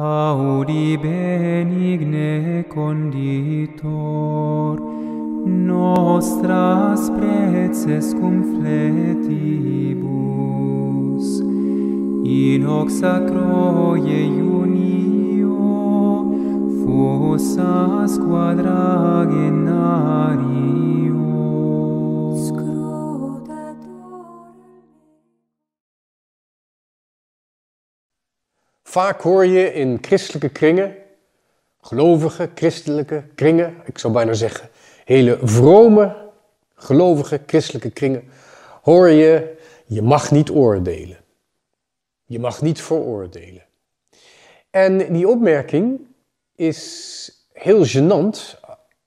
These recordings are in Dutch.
Audi benigne conditor, nostras preces cum fletibus. In hoc sacro junio, fossas quadragenario. Vaak hoor je in christelijke kringen, gelovige christelijke kringen, ik zou bijna zeggen hele vrome gelovige christelijke kringen, hoor je je mag niet oordelen. Je mag niet veroordelen. En die opmerking is heel gênant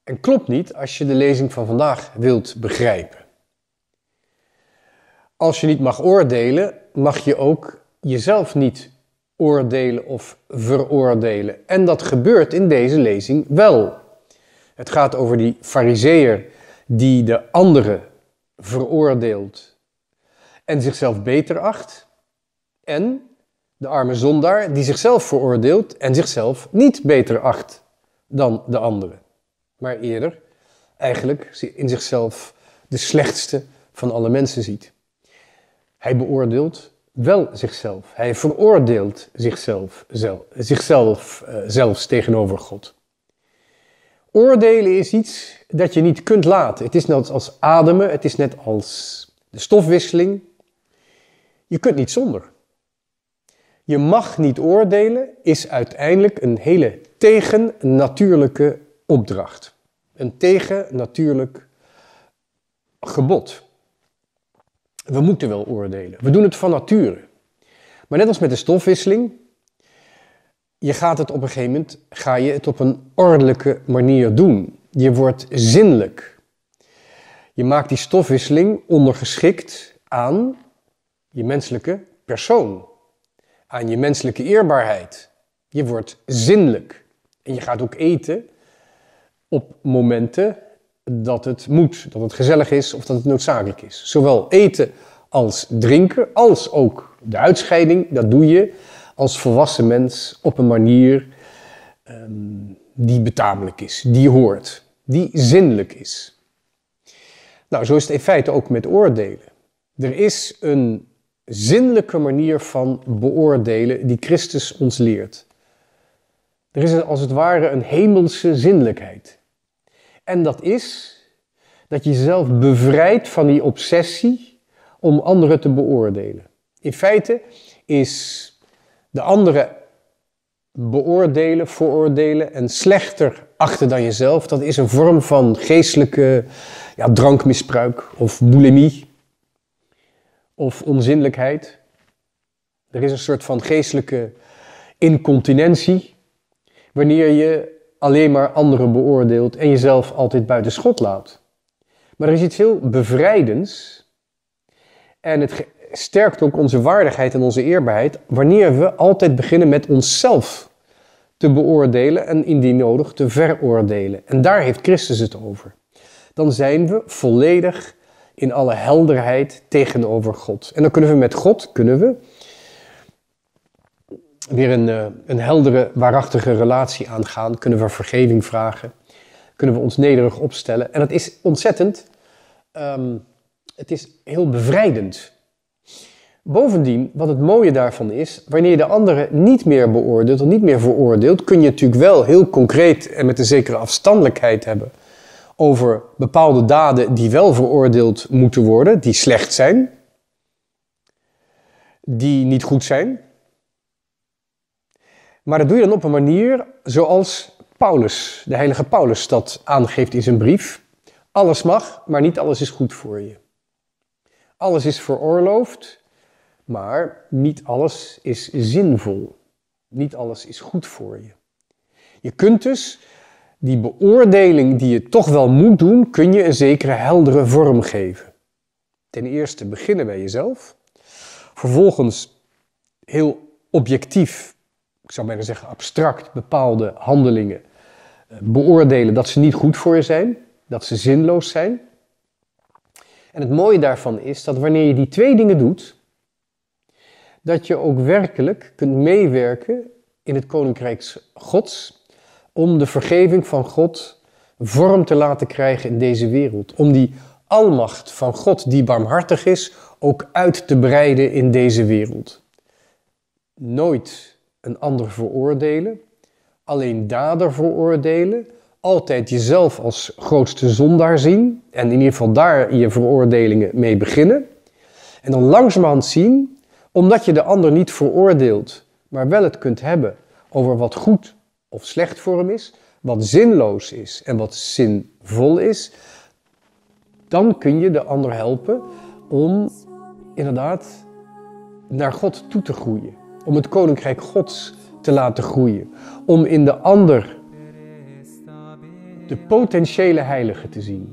en klopt niet als je de lezing van vandaag wilt begrijpen. Als je niet mag oordelen, mag je ook jezelf niet oordelen of veroordelen. En dat gebeurt in deze lezing wel. Het gaat over die fariseer die de anderen veroordeelt en zichzelf beter acht. En de arme zondaar die zichzelf veroordeelt en zichzelf niet beter acht dan de anderen. Maar eerder eigenlijk in zichzelf de slechtste van alle mensen ziet. Hij beoordeelt wel zichzelf. Hij veroordeelt zichzelf, zichzelf eh, zelfs tegenover God. Oordelen is iets dat je niet kunt laten. Het is net als ademen, het is net als de stofwisseling. Je kunt niet zonder. Je mag niet oordelen is uiteindelijk een hele tegennatuurlijke opdracht. Een tegennatuurlijk gebod we moeten wel oordelen. We doen het van nature. Maar net als met de stofwisseling, je gaat het op een gegeven moment, ga je het op een ordelijke manier doen. Je wordt zinnelijk. Je maakt die stofwisseling ondergeschikt aan je menselijke persoon, aan je menselijke eerbaarheid. Je wordt zinnelijk. En je gaat ook eten op momenten dat het moet, dat het gezellig is of dat het noodzakelijk is. Zowel eten als drinken, als ook de uitscheiding. Dat doe je als volwassen mens op een manier ehm, die betamelijk is, die hoort, die zinnelijk is. Nou, zo is het in feite ook met oordelen. Er is een zinnelijke manier van beoordelen die Christus ons leert. Er is als het ware een hemelse zinnelijkheid. En dat is dat je jezelf bevrijdt van die obsessie om anderen te beoordelen. In feite is de andere beoordelen, veroordelen en slechter achter dan jezelf, dat is een vorm van geestelijke ja, drankmisbruik of bulimie of onzinnelijkheid. Er is een soort van geestelijke incontinentie wanneer je alleen maar anderen beoordeelt en jezelf altijd buiten schot laat. Maar er is iets heel bevrijdends en het sterkt ook onze waardigheid en onze eerbaarheid wanneer we altijd beginnen met onszelf te beoordelen en indien nodig te veroordelen. En daar heeft Christus het over. Dan zijn we volledig in alle helderheid tegenover God. En dan kunnen we met God kunnen we weer een, eh, een heldere, waarachtige relatie aangaan. Kunnen we vergeving vragen. Kunnen we ons nederig opstellen. En dat is ontzettend ehm, het is heel bevrijdend. Bovendien, wat het mooie daarvan is, wanneer je de anderen niet meer beoordeelt of niet meer veroordeelt, kun je natuurlijk wel heel concreet en met een zekere afstandelijkheid hebben over bepaalde daden die wel veroordeeld moeten worden, die slecht zijn, die niet goed zijn. Maar dat doe je dan op een manier zoals Paulus, de heilige Paulus, dat aangeeft in zijn brief. Alles mag, maar niet alles is goed voor je. Alles is veroorloofd, maar niet alles is zinvol. Niet alles is goed voor je. Je kunt dus die beoordeling die je toch wel moet doen, kun je een zekere heldere vorm geven. Ten eerste beginnen bij jezelf. Vervolgens heel objectief, ik zou bijna zeggen abstract, bepaalde handelingen eh, beoordelen dat ze niet goed voor je zijn, dat ze zinloos zijn. En het mooie daarvan is dat wanneer je die twee dingen doet, dat je ook werkelijk kunt meewerken in het koninkrijk Gods om de vergeving van God vorm te laten krijgen in deze wereld. Om die almacht van God die barmhartig is ook uit te breiden in deze wereld. Nooit een ander veroordelen, alleen dader veroordelen, altijd jezelf als grootste zondaar zien. En in ieder geval daar je veroordelingen mee beginnen. En dan langzamerhand zien, omdat je de ander niet veroordeelt, maar wel het kunt hebben over wat goed of slecht voor hem is, wat zinloos is en wat zinvol is, dan kun je de ander helpen om inderdaad naar God toe te groeien. Om het koninkrijk Gods te laten groeien. Om in de ander de potentiële heilige te zien.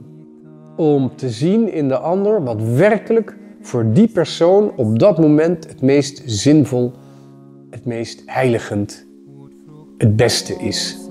Om te zien in de ander wat werkelijk voor die persoon op dat moment het meest zinvol, het meest heiligend, het beste is.